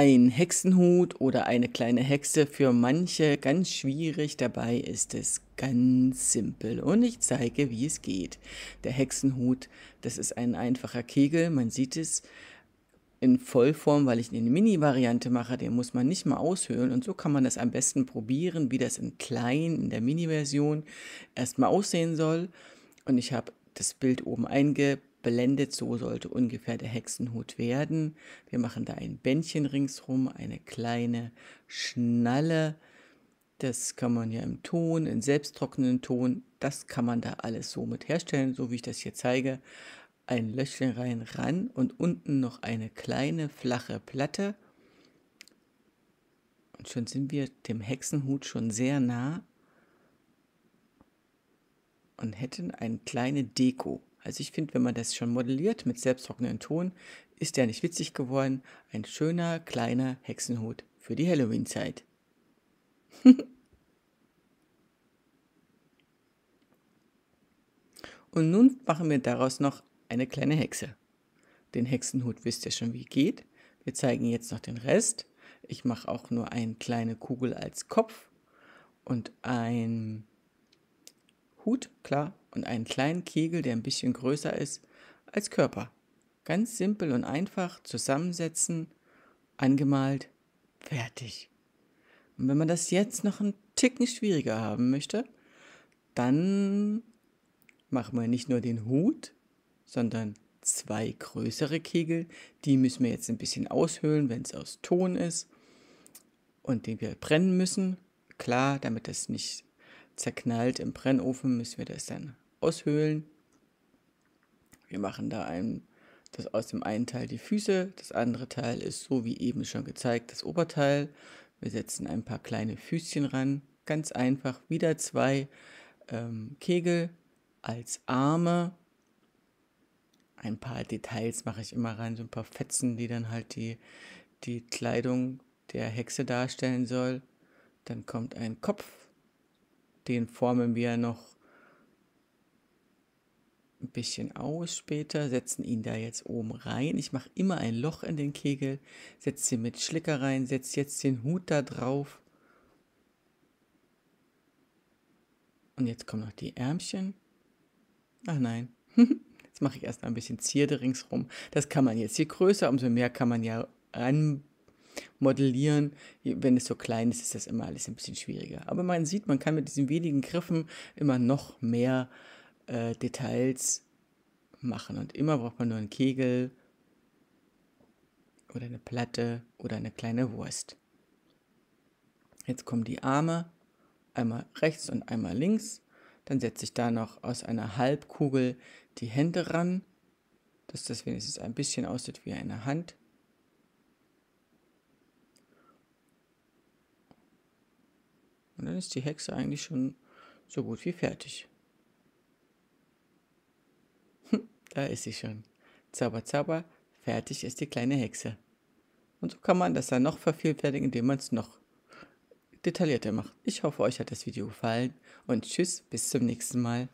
Ein Hexenhut oder eine kleine Hexe für manche ganz schwierig, dabei ist es ganz simpel und ich zeige, wie es geht. Der Hexenhut, das ist ein einfacher Kegel, man sieht es in Vollform, weil ich eine Mini-Variante mache, den muss man nicht mal aushöhlen und so kann man das am besten probieren, wie das in klein, in der Mini-Version erstmal aussehen soll und ich habe das Bild oben eingebaut blendet, so sollte ungefähr der Hexenhut werden. Wir machen da ein Bändchen ringsrum, eine kleine Schnalle. Das kann man ja im Ton, in selbsttrocknenden Ton, das kann man da alles so mit herstellen, so wie ich das hier zeige. Ein Löchchen rein, ran und unten noch eine kleine flache Platte. Und schon sind wir dem Hexenhut schon sehr nah und hätten eine kleine Deko. Also ich finde, wenn man das schon modelliert mit selbsttrocknendem Ton, ist der nicht witzig geworden. Ein schöner, kleiner Hexenhut für die Halloween-Zeit. Und nun machen wir daraus noch eine kleine Hexe. Den Hexenhut wisst ihr schon, wie geht. Wir zeigen jetzt noch den Rest. Ich mache auch nur eine kleine Kugel als Kopf und ein Hut, klar, und einen kleinen Kegel, der ein bisschen größer ist als Körper. Ganz simpel und einfach zusammensetzen, angemalt, fertig. Und wenn man das jetzt noch ein Ticken schwieriger haben möchte, dann machen wir nicht nur den Hut, sondern zwei größere Kegel. Die müssen wir jetzt ein bisschen aushöhlen, wenn es aus Ton ist und den wir brennen müssen. Klar, damit das nicht zerknallt im Brennofen, müssen wir das dann aushöhlen. Wir machen da ein, das aus dem einen Teil die Füße, das andere Teil ist so wie eben schon gezeigt das Oberteil. Wir setzen ein paar kleine Füßchen ran, ganz einfach wieder zwei ähm, Kegel als Arme. Ein paar Details mache ich immer rein, so ein paar Fetzen, die dann halt die, die Kleidung der Hexe darstellen soll. Dann kommt ein Kopf den formen wir noch ein bisschen aus später, setzen ihn da jetzt oben rein. Ich mache immer ein Loch in den Kegel, setze ihn mit Schlicker rein, setze jetzt den Hut da drauf. Und jetzt kommen noch die Ärmchen. Ach nein. jetzt mache ich erst ein bisschen Zierde ringsrum. Das kann man jetzt, je größer, umso mehr kann man ja an, modellieren. Wenn es so klein ist, ist das immer alles ein bisschen schwieriger. Aber man sieht, man kann mit diesen wenigen Griffen immer noch mehr äh, Details machen. Und immer braucht man nur einen Kegel oder eine Platte oder eine kleine Wurst. Jetzt kommen die Arme, einmal rechts und einmal links. Dann setze ich da noch aus einer Halbkugel die Hände ran, dass das wenigstens ein bisschen aussieht wie eine Hand. Und dann ist die Hexe eigentlich schon so gut wie fertig. Hm, da ist sie schon. Zauber, zauber, fertig ist die kleine Hexe. Und so kann man das dann noch vervielfältigen, indem man es noch detaillierter macht. Ich hoffe, euch hat das Video gefallen und tschüss, bis zum nächsten Mal.